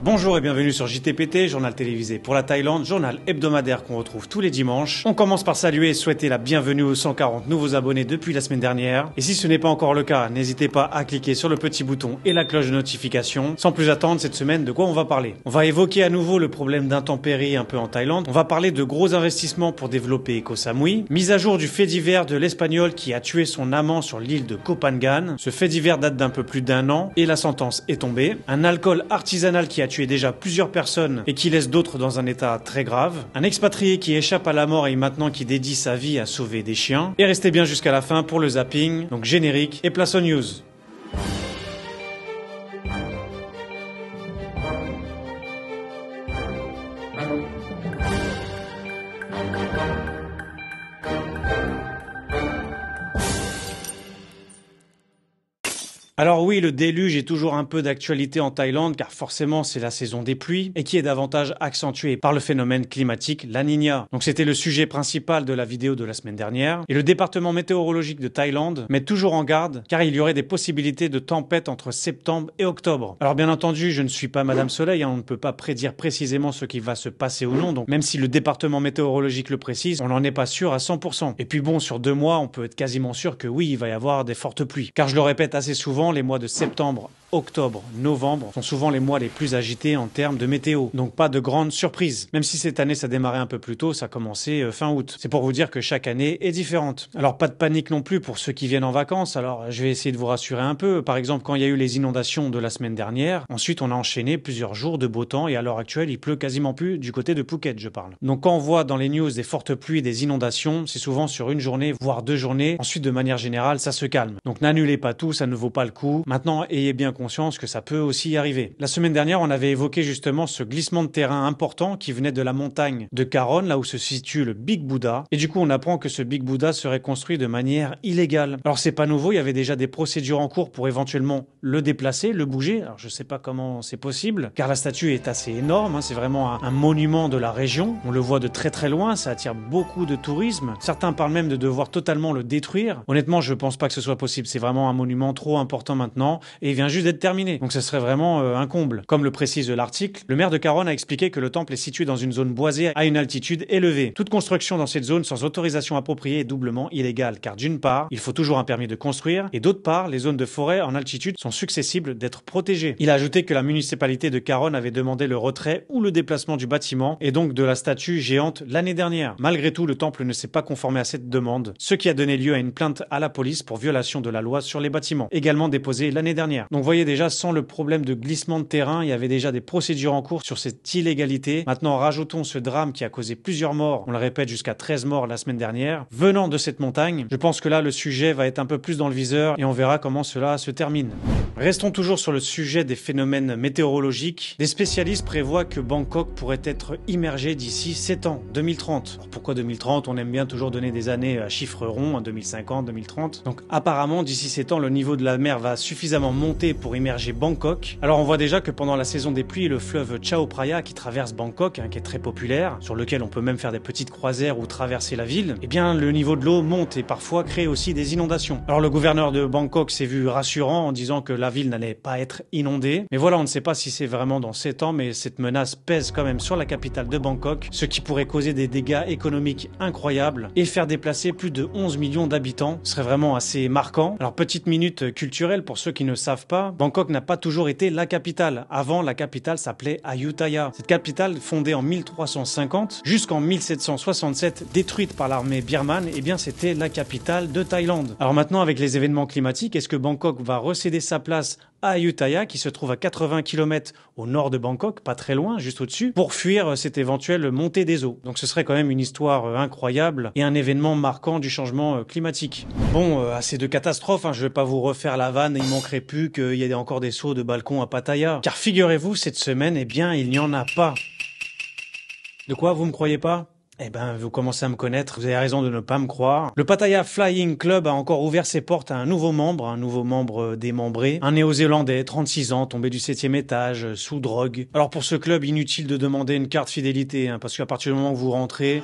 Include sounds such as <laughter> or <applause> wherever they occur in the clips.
Bonjour et bienvenue sur JTPT, journal télévisé pour la Thaïlande, journal hebdomadaire qu'on retrouve tous les dimanches. On commence par saluer et souhaiter la bienvenue aux 140 nouveaux abonnés depuis la semaine dernière. Et si ce n'est pas encore le cas, n'hésitez pas à cliquer sur le petit bouton et la cloche de notification. Sans plus attendre, cette semaine, de quoi on va parler On va évoquer à nouveau le problème d'intempéries un peu en Thaïlande. On va parler de gros investissements pour développer Koh Samui. Mise à jour du fait divers de l'Espagnol qui a tué son amant sur l'île de Kopangan. Ce fait divers date d'un peu plus d'un an et la sentence est tombée. Un alcool artisanal qui a tu tué déjà plusieurs personnes et qui laisse d'autres dans un état très grave, un expatrié qui échappe à la mort et maintenant qui dédie sa vie à sauver des chiens, et restez bien jusqu'à la fin pour le zapping, donc générique et place aux news. Alors oui, le déluge est toujours un peu d'actualité en Thaïlande car forcément c'est la saison des pluies et qui est davantage accentuée par le phénomène climatique La Niña. Donc c'était le sujet principal de la vidéo de la semaine dernière et le département météorologique de Thaïlande met toujours en garde car il y aurait des possibilités de tempête entre septembre et octobre. Alors bien entendu, je ne suis pas Madame Soleil, hein, on ne peut pas prédire précisément ce qui va se passer ou non, donc même si le département météorologique le précise, on n'en est pas sûr à 100%. Et puis bon, sur deux mois, on peut être quasiment sûr que oui, il va y avoir des fortes pluies. Car je le répète assez souvent, les mois de septembre octobre, novembre sont souvent les mois les plus agités en termes de météo. Donc pas de grande surprise. Même si cette année ça démarrait un peu plus tôt, ça commençait euh, fin août. C'est pour vous dire que chaque année est différente. Alors pas de panique non plus pour ceux qui viennent en vacances. Alors je vais essayer de vous rassurer un peu. Par exemple, quand il y a eu les inondations de la semaine dernière, ensuite on a enchaîné plusieurs jours de beau temps et à l'heure actuelle il pleut quasiment plus du côté de Phuket, je parle. Donc quand on voit dans les news des fortes pluies, des inondations, c'est souvent sur une journée, voire deux journées. Ensuite, de manière générale, ça se calme. Donc n'annulez pas tout, ça ne vaut pas le coup. Maintenant, ayez bien conscience que ça peut aussi y arriver. La semaine dernière, on avait évoqué justement ce glissement de terrain important qui venait de la montagne de Caronne, là où se situe le Big Buddha. Et du coup, on apprend que ce Big Buddha serait construit de manière illégale. Alors, c'est pas nouveau, il y avait déjà des procédures en cours pour éventuellement le déplacer, le bouger. Alors, je sais pas comment c'est possible, car la statue est assez énorme, hein. c'est vraiment un, un monument de la région. On le voit de très très loin, ça attire beaucoup de tourisme. Certains parlent même de devoir totalement le détruire. Honnêtement, je pense pas que ce soit possible, c'est vraiment un monument trop important maintenant et il vient juste donc ce serait vraiment euh, un comble. Comme le précise l'article, le maire de Caronne a expliqué que le temple est situé dans une zone boisée à une altitude élevée. Toute construction dans cette zone sans autorisation appropriée est doublement illégale, car d'une part, il faut toujours un permis de construire, et d'autre part, les zones de forêt en altitude sont successibles d'être protégées. Il a ajouté que la municipalité de Caronne avait demandé le retrait ou le déplacement du bâtiment, et donc de la statue géante l'année dernière. Malgré tout, le temple ne s'est pas conformé à cette demande, ce qui a donné lieu à une plainte à la police pour violation de la loi sur les bâtiments, également déposée l'année dernière. Donc voyez déjà, sans le problème de glissement de terrain, il y avait déjà des procédures en cours sur cette illégalité. Maintenant, rajoutons ce drame qui a causé plusieurs morts, on le répète, jusqu'à 13 morts la semaine dernière, venant de cette montagne. Je pense que là, le sujet va être un peu plus dans le viseur et on verra comment cela se termine. Restons toujours sur le sujet des phénomènes météorologiques. Des spécialistes prévoient que Bangkok pourrait être immergé d'ici 7 ans, 2030. pourquoi 2030 On aime bien toujours donner des années à chiffres ronds, 2050, hein, 2030. Donc apparemment, d'ici 7 ans, le niveau de la mer va suffisamment monter pour pour immerger Bangkok. Alors on voit déjà que pendant la saison des pluies, le fleuve Chao Phraya qui traverse Bangkok, hein, qui est très populaire, sur lequel on peut même faire des petites croisères ou traverser la ville, eh bien le niveau de l'eau monte et parfois crée aussi des inondations. Alors le gouverneur de Bangkok s'est vu rassurant en disant que la ville n'allait pas être inondée. Mais voilà, on ne sait pas si c'est vraiment dans 7 ans, mais cette menace pèse quand même sur la capitale de Bangkok, ce qui pourrait causer des dégâts économiques incroyables et faire déplacer plus de 11 millions d'habitants. Ce serait vraiment assez marquant. Alors petite minute culturelle pour ceux qui ne savent pas, Bangkok n'a pas toujours été la capitale. Avant, la capitale s'appelait Ayutthaya. Cette capitale, fondée en 1350 jusqu'en 1767, détruite par l'armée birmane, eh bien c'était la capitale de Thaïlande. Alors maintenant, avec les événements climatiques, est-ce que Bangkok va recéder sa place à Ayutthaya, qui se trouve à 80 km au nord de Bangkok, pas très loin, juste au-dessus, pour fuir euh, cette éventuelle montée des eaux. Donc ce serait quand même une histoire euh, incroyable et un événement marquant du changement euh, climatique. Bon, assez de catastrophes, je hein, je vais pas vous refaire la vanne, il manquerait plus qu'il y ait encore des sauts de balcon à Pattaya. Car figurez-vous, cette semaine, eh bien, il n'y en a pas. De quoi, vous me croyez pas eh ben, vous commencez à me connaître, vous avez raison de ne pas me croire. Le Pattaya Flying Club a encore ouvert ses portes à un nouveau membre, un nouveau membre démembré, un néo-zélandais, 36 ans, tombé du septième étage, sous drogue. Alors pour ce club, inutile de demander une carte fidélité, hein, parce qu'à partir du moment où vous rentrez,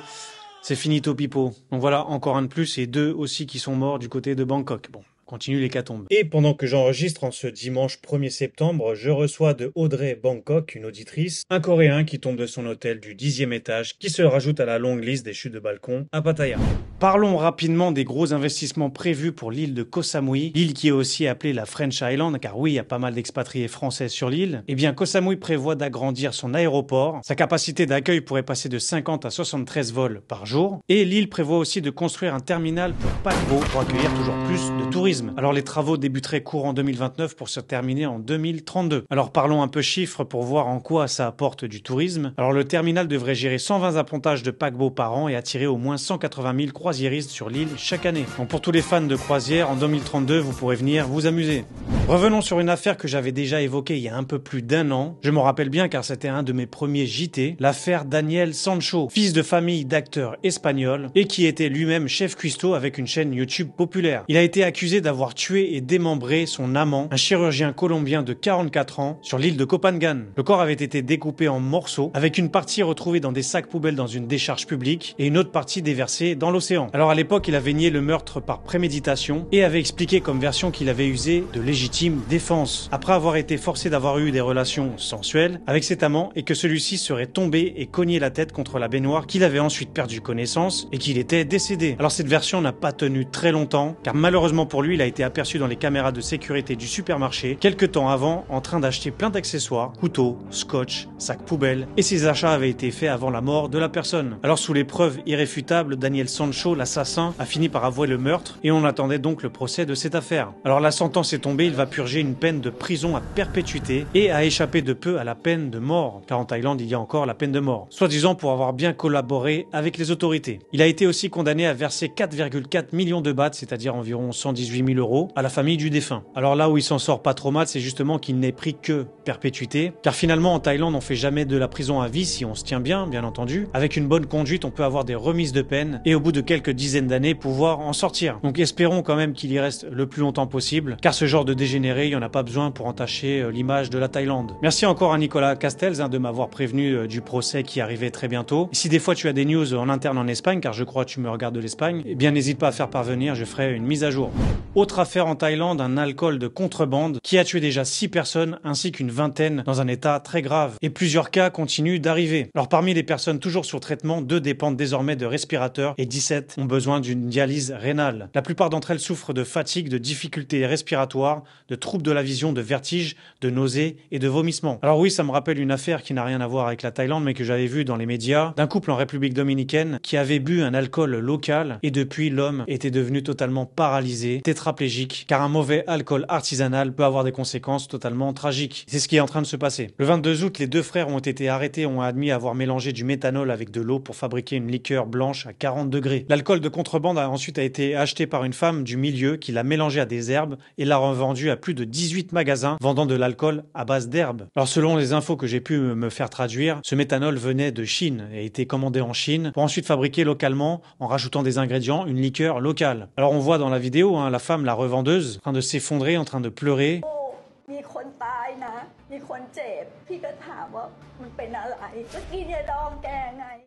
c'est fini pipo. Donc voilà, encore un de plus, et deux aussi qui sont morts du côté de Bangkok. Bon, continue l'hécatombe. Et pendant que j'enregistre en ce dimanche 1er septembre, je reçois de Audrey Bangkok, une auditrice, un Coréen qui tombe de son hôtel du dixième étage, qui se rajoute à la longue liste des chutes de balcon à Pattaya. Parlons rapidement des gros investissements prévus pour l'île de Koh Samui, l'île qui est aussi appelée la French Island, car oui, il y a pas mal d'expatriés français sur l'île. Eh bien, Koh Samui prévoit d'agrandir son aéroport. Sa capacité d'accueil pourrait passer de 50 à 73 vols par jour. Et l'île prévoit aussi de construire un terminal pour paquebots pour accueillir toujours plus de touristes. Alors les travaux débuteraient courant 2029 pour se terminer en 2032. Alors parlons un peu chiffres pour voir en quoi ça apporte du tourisme. Alors le terminal devrait gérer 120 appontages de paquebots par an et attirer au moins 180 000 croisiéristes sur l'île chaque année. Donc pour tous les fans de croisière, en 2032, vous pourrez venir vous amuser. Revenons sur une affaire que j'avais déjà évoquée il y a un peu plus d'un an. Je m'en rappelle bien car c'était un de mes premiers JT, l'affaire Daniel Sancho, fils de famille d'acteurs espagnol et qui était lui-même chef cuistot avec une chaîne YouTube populaire. Il a été accusé d'avoir tué et démembré son amant, un chirurgien colombien de 44 ans, sur l'île de Copangan. Le corps avait été découpé en morceaux avec une partie retrouvée dans des sacs poubelles dans une décharge publique et une autre partie déversée dans l'océan. Alors à l'époque, il avait nié le meurtre par préméditation et avait expliqué comme version qu'il avait usé de légitime défense après avoir été forcé d'avoir eu des relations sensuelles avec cet amant et que celui-ci serait tombé et cogné la tête contre la baignoire qu'il avait ensuite perdu connaissance et qu'il était décédé. Alors cette version n'a pas tenu très longtemps car malheureusement pour lui il a été aperçu dans les caméras de sécurité du supermarché quelques temps avant en train d'acheter plein d'accessoires, couteaux, scotch, sacs poubelles et ses achats avaient été faits avant la mort de la personne. Alors sous les preuves irréfutables, Daniel Sancho, l'assassin, a fini par avouer le meurtre et on attendait donc le procès de cette affaire. Alors la sentence est tombée, il va purger une peine de prison à perpétuité et a échappé de peu à la peine de mort, car en Thaïlande il y a encore la peine de mort, soi-disant pour avoir bien collaboré avec les autorités. Il a été aussi condamné à verser 4,4 millions de bahts, c'est-à-dire environ 118 000 euros, à la famille du défunt. Alors là où il s'en sort pas trop mal, c'est justement qu'il n'est pris que perpétuité, car finalement en Thaïlande on fait jamais de la prison à vie si on se tient bien, bien entendu. Avec une bonne conduite, on peut avoir des remises de peine et au bout de quelques dizaines d'années pouvoir en sortir. Donc espérons quand même qu'il y reste le plus longtemps possible, car ce genre de il n'y en a pas besoin pour entacher euh, l'image de la Thaïlande. Merci encore à Nicolas Castells hein, de m'avoir prévenu euh, du procès qui arrivait très bientôt. si des fois tu as des news en interne en Espagne, car je crois que tu me regardes de l'Espagne, eh bien n'hésite pas à faire parvenir, je ferai une mise à jour. Autre affaire en Thaïlande, un alcool de contrebande qui a tué déjà 6 personnes ainsi qu'une vingtaine dans un état très grave. Et plusieurs cas continuent d'arriver. Alors parmi les personnes toujours sur traitement, 2 dépendent désormais de respirateurs et 17 ont besoin d'une dialyse rénale. La plupart d'entre elles souffrent de fatigue, de difficultés respiratoires, de troubles de la vision, de vertiges, de nausées et de vomissements. Alors oui, ça me rappelle une affaire qui n'a rien à voir avec la Thaïlande mais que j'avais vue dans les médias d'un couple en République dominicaine qui avait bu un alcool local et depuis l'homme était devenu totalement paralysé, car un mauvais alcool artisanal peut avoir des conséquences totalement tragiques. C'est ce qui est en train de se passer. Le 22 août, les deux frères ont été arrêtés ont admis avoir mélangé du méthanol avec de l'eau pour fabriquer une liqueur blanche à 40 degrés. L'alcool de contrebande a ensuite été acheté par une femme du milieu qui l'a mélangé à des herbes et l'a revendu à plus de 18 magasins vendant de l'alcool à base d'herbes. Alors selon les infos que j'ai pu me faire traduire, ce méthanol venait de Chine et a été commandé en Chine pour ensuite fabriquer localement en rajoutant des ingrédients une liqueur locale. Alors on voit dans la vidéo hein, la femme la revendeuse, en train de s'effondrer, en train de pleurer. Oh,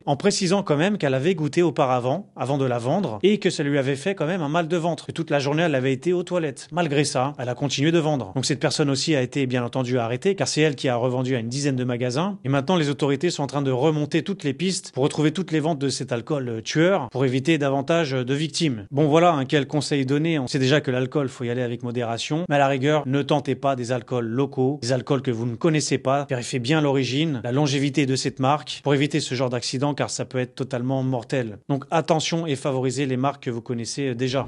en précisant quand même qu'elle avait goûté auparavant, avant de la vendre, et que ça lui avait fait quand même un mal de ventre. Et toute la journée, elle avait été aux toilettes. Malgré ça, elle a continué de vendre. Donc cette personne aussi a été bien entendu arrêtée, car c'est elle qui a revendu à une dizaine de magasins. Et maintenant, les autorités sont en train de remonter toutes les pistes pour retrouver toutes les ventes de cet alcool euh, tueur, pour éviter davantage euh, de victimes. Bon voilà, un quel conseil donné. On sait déjà que l'alcool, faut y aller avec modération. Mais à la rigueur, ne tentez pas des alcools locaux, des alcools que vous vous ne connaissez pas. Vérifiez bien l'origine, la longévité de cette marque pour éviter ce genre d'accident car ça peut être totalement mortel. Donc attention et favorisez les marques que vous connaissez euh, déjà.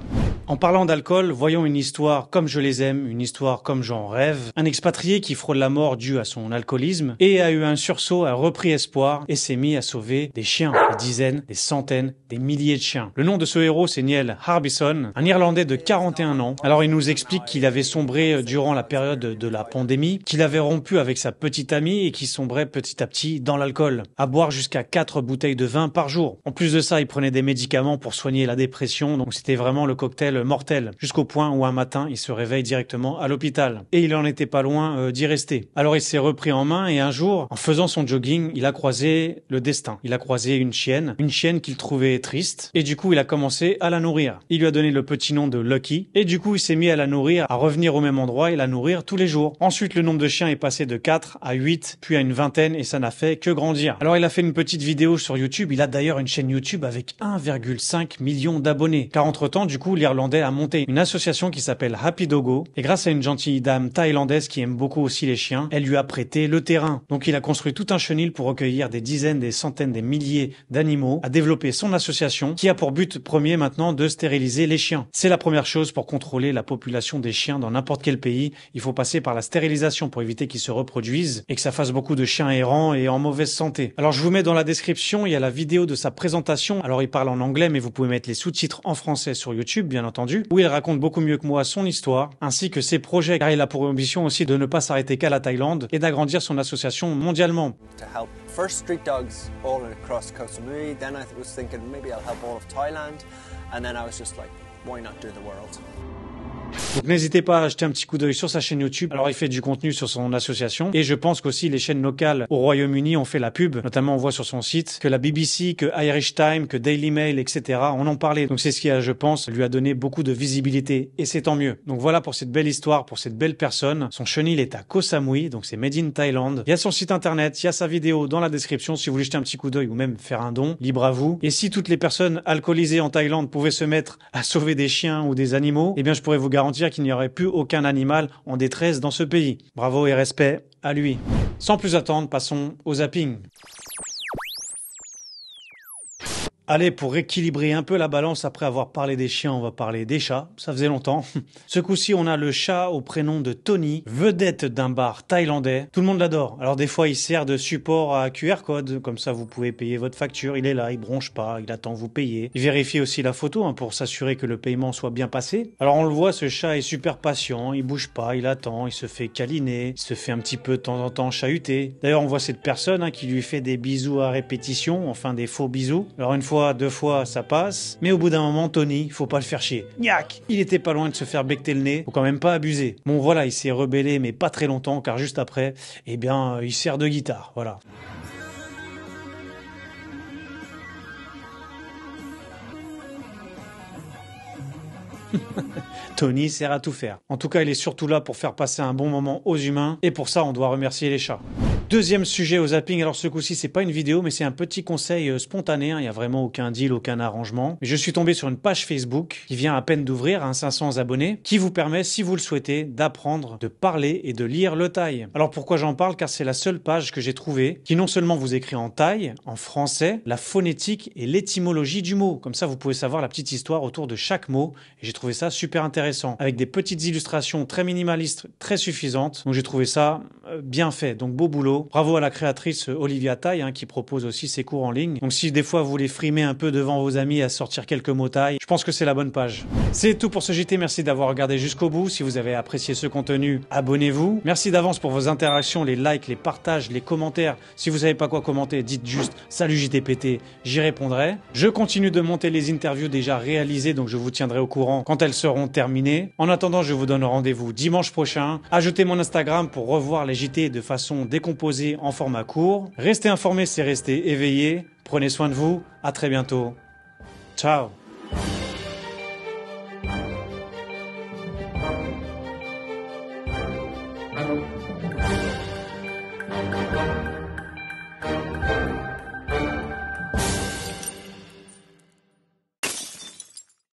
En parlant d'alcool, voyons une histoire comme je les aime, une histoire comme j'en rêve. Un expatrié qui frôle la mort due à son alcoolisme et a eu un sursaut, a repris espoir et s'est mis à sauver des chiens, des dizaines, des centaines, des milliers de chiens. Le nom de ce héros, c'est Niel Harbison, un Irlandais de 41 ans. Alors il nous explique qu'il avait sombré durant la période de la pandémie, qu'il avait rompu avec sa petite amie et qu'il sombrait petit à petit dans l'alcool, à boire jusqu'à 4 bouteilles de vin par jour. En plus de ça, il prenait des médicaments pour soigner la dépression, donc c'était vraiment le cocktail mortel jusqu'au point où un matin il se réveille directement à l'hôpital. Et il en était pas loin euh, d'y rester. Alors il s'est repris en main et un jour, en faisant son jogging, il a croisé le destin. Il a croisé une chienne, une chienne qu'il trouvait triste, et du coup il a commencé à la nourrir. Il lui a donné le petit nom de Lucky, et du coup il s'est mis à la nourrir, à revenir au même endroit et la nourrir tous les jours. Ensuite le nombre de chiens est passé de 4 à 8, puis à une vingtaine, et ça n'a fait que grandir. Alors il a fait une petite vidéo sur YouTube, il a d'ailleurs une chaîne YouTube avec 1,5 million d'abonnés, car entre-temps du coup l'irlande Thaïlandais a monté une association qui s'appelle Happy Dogo. Et grâce à une gentille dame thaïlandaise qui aime beaucoup aussi les chiens, elle lui a prêté le terrain. Donc il a construit tout un chenil pour recueillir des dizaines, des centaines, des milliers d'animaux, a développé son association qui a pour but premier maintenant de stériliser les chiens. C'est la première chose pour contrôler la population des chiens dans n'importe quel pays. Il faut passer par la stérilisation pour éviter qu'ils se reproduisent et que ça fasse beaucoup de chiens errants et en mauvaise santé. Alors je vous mets dans la description, il y a la vidéo de sa présentation. Alors il parle en anglais mais vous pouvez mettre les sous-titres en français sur YouTube bien entendu entendu, où il raconte beaucoup mieux que moi son histoire, ainsi que ses projets, car il a pour ambition aussi de ne pas s'arrêter qu'à la Thaïlande et d'agrandir son association mondialement. Donc n'hésitez pas à jeter un petit coup d'œil sur sa chaîne YouTube. Alors il fait du contenu sur son association et je pense qu'aussi les chaînes locales au Royaume-Uni ont fait la pub. Notamment on voit sur son site que la BBC, que Irish Time, que Daily Mail, etc. On en parlait. Donc c'est ce qui, a, je pense, lui a donné beaucoup de visibilité et c'est tant mieux. Donc voilà pour cette belle histoire, pour cette belle personne. Son chenil est à Koh Samui, donc c'est made in thailand Il y a son site internet, il y a sa vidéo dans la description si vous voulez jeter un petit coup d'œil ou même faire un don. Libre à vous. Et si toutes les personnes alcoolisées en Thaïlande pouvaient se mettre à sauver des chiens ou des animaux, eh bien je pourrais vous garder garantir qu'il n'y aurait plus aucun animal en détresse dans ce pays. Bravo et respect à lui. Sans plus attendre, passons au zapping. Allez, pour équilibrer un peu la balance, après avoir parlé des chiens, on va parler des chats. Ça faisait longtemps. <laughs> Ce coup-ci, on a le chat au prénom de Tony, vedette d'un bar thaïlandais. Tout le monde l'adore. Alors des fois, il sert de support à QR code, comme ça vous pouvez payer votre facture. Il est là, il bronche pas, il attend vous payer. Il vérifie aussi la photo hein, pour s'assurer que le paiement soit bien passé. Alors on le voit, ce chat est super patient, il bouge pas, il attend, il se fait câliner, il se fait un petit peu de temps en temps chahuter. D'ailleurs, on voit cette personne hein, qui lui fait des bisous à répétition, enfin des faux bisous. Alors une fois deux fois, ça passe. Mais au bout d'un moment, Tony, faut pas le faire chier. Gnac Il était pas loin de se faire becter le nez. Faut quand même pas abuser. Bon, voilà, il s'est rebellé, mais pas très longtemps, car juste après, eh bien, euh, il sert de guitare. Voilà. <laughs> Tony sert à tout faire. En tout cas, il est surtout là pour faire passer un bon moment aux humains, et pour ça, on doit remercier les chats. Deuxième sujet au zapping. Alors ce coup-ci, c'est pas une vidéo, mais c'est un petit conseil euh, spontané. Hein. Il n'y a vraiment aucun deal, aucun arrangement. Je suis tombé sur une page Facebook qui vient à peine d'ouvrir, un hein, 500 abonnés, qui vous permet, si vous le souhaitez, d'apprendre, de parler et de lire le taille. Alors pourquoi j'en parle Car c'est la seule page que j'ai trouvée qui non seulement vous écrit en taille, en français, la phonétique et l'étymologie du mot. Comme ça, vous pouvez savoir la petite histoire autour de chaque mot. Et j'ai trouvé ça super intéressant, avec des petites illustrations très minimalistes, très suffisantes. Donc j'ai trouvé ça euh, bien fait. Donc beau boulot Bravo à la créatrice Olivia Taille hein, qui propose aussi ses cours en ligne. Donc si des fois vous voulez frimer un peu devant vos amis à sortir quelques mots taille, je pense que c'est la bonne page. C'est tout pour ce JT. Merci d'avoir regardé jusqu'au bout. Si vous avez apprécié ce contenu, abonnez-vous. Merci d'avance pour vos interactions, les likes, les partages, les commentaires. Si vous savez pas quoi commenter, dites juste salut JTPT, j'y répondrai. Je continue de monter les interviews déjà réalisées, donc je vous tiendrai au courant quand elles seront terminées. En attendant, je vous donne rendez-vous dimanche prochain. Ajoutez mon Instagram pour revoir les JT de façon décomposée en format court. Restez informés, c'est rester éveillé. Prenez soin de vous. À très bientôt. Ciao